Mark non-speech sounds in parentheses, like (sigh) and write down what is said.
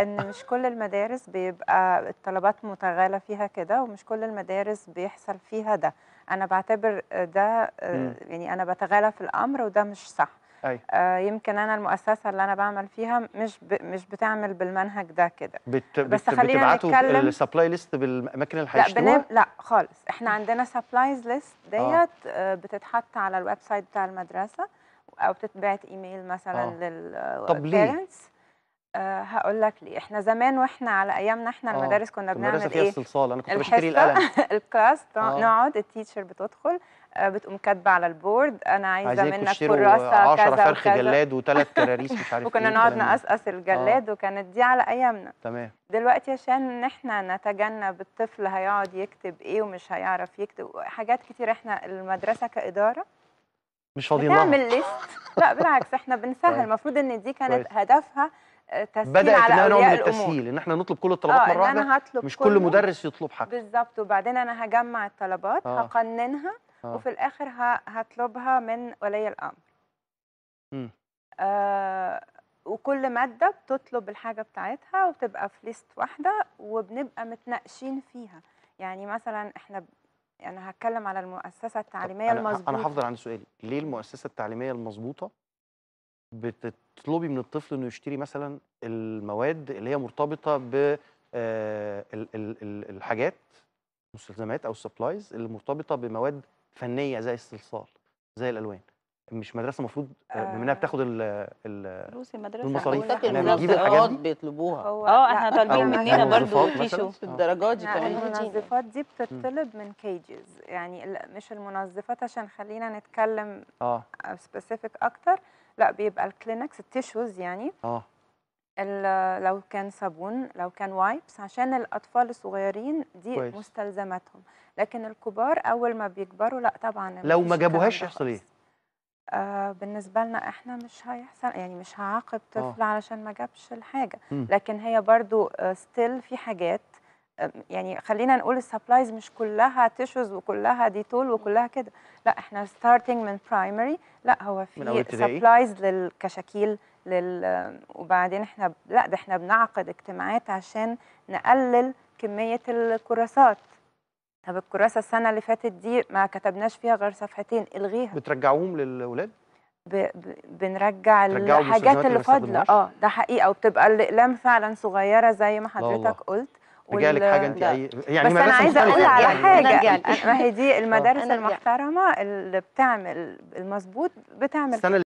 ان مش كل المدارس بيبقى الطلبات متغالة فيها كده ومش كل المدارس بيحصل فيها ده انا بعتبر ده آه، مم. يعني انا بتغالى في الامر وده مش صح أي. أيوه. آه يمكن انا المؤسسه اللي انا بعمل فيها مش ب... مش بتعمل بالمنهج ده كده بت... بس بت... خلينا نتكلم السبلاي ليست بالاماكن اللي هيشتروها لا بنام... لا خالص احنا عندنا سبلايز آه. ليست ديت آه. بتتحط على الويب سايت بتاع المدرسه او بتتبعت ايميل مثلا آه. للبيرنتس آه، طب ليه؟ أه هقول لك ليه احنا زمان واحنا على ايامنا احنا آه. المدارس كنا بنعمل ايه الصلصال انا كنت بشتري القلم (laughs) الكلاس آه. نقعد التيتشر بتدخل آه، بتقوم كاتبه على البورد انا عايزه منك كراسه 10 فرخ وكذا. جلاد وثلاث (laughs) كراريس مش عارف وكنا إيه نقعد نقصقص الجلاد آه. وكانت دي على ايامنا تمام دلوقتي عشان ان احنا نتجنب الطفل هيقعد يكتب ايه ومش هيعرف يكتب حاجات كتير احنا المدرسه كاداره مش فاضيين نعمل ليست لا بالعكس احنا بنسهل طيب. المفروض ان دي كانت هدفها تسهيل بدات على نوع من التسهيل ان احنا نطلب كل الطلبات آه، مره واحده مش كل مدرس يطلب حاجه بالظبط وبعدين انا هجمع الطلبات آه. هقننها آه. وفي الاخر هطلبها من ولي الامر آه وكل ماده بتطلب الحاجه بتاعتها وبتبقى في ليست واحده وبنبقى متناقشين فيها يعني مثلا احنا يعني هتكلم على المؤسسه التعليميه المظبوطه انا هفضل عند سؤالي ليه المؤسسه التعليميه المظبوطه بتطلبي من الطفل انه يشتري مثلا المواد اللي هي مرتبطه ب آه، الحاجات المستلزمات او السبلايز اللي مرتبطه بمواد فنيه زي الصلصال زي الالوان مش مدرسه المفروض بما آه، انها آه. بتاخد ال ال المصاريف احنا بنجيب بيطلبوها اه احنا طالبين مننا برضه تيشو في الدرجات دي كمان المنظفات دي بتطلب من كيجز يعني مش المنظفات عشان خلينا نتكلم اه سبيسيفيك اكتر لا بيبقى الكلينكس التيشوز يعني اه لو كان صابون لو كان وايبس عشان الاطفال الصغيرين دي كويس. مستلزماتهم لكن الكبار اول ما بيكبروا لا طبعا لو ما جابوهاش يحصل ايه آه بالنسبه لنا احنا مش هيحصل يعني مش هعاقب آه. طفل أوه. علشان ما جابش الحاجه م. لكن هي برضو آه ستيل في حاجات يعني خلينا نقول السبلايز مش كلها تيشوز وكلها ديتول وكلها كده لا احنا ستارتنج من برايمري لا هو في سبلايز للكشاكيل لل وبعدين احنا لا ده احنا بنعقد اجتماعات عشان نقلل كميه الكراسات طب الكراسه السنه اللي فاتت دي ما كتبناش فيها غير صفحتين الغيها بترجعوهم للاولاد ب... ب... بنرجع الحاجات اللي فاضله اه ده حقيقه وبتبقى الاقلام فعلا صغيره زي ما حضرتك قلت جالك حاجه انت اي يعني بس انا عايزه اقول على يعني حاجه يعني. ما هي دي (laughs) أه. المدارس المحترمه اللي بتعمل المظبوط بتعمل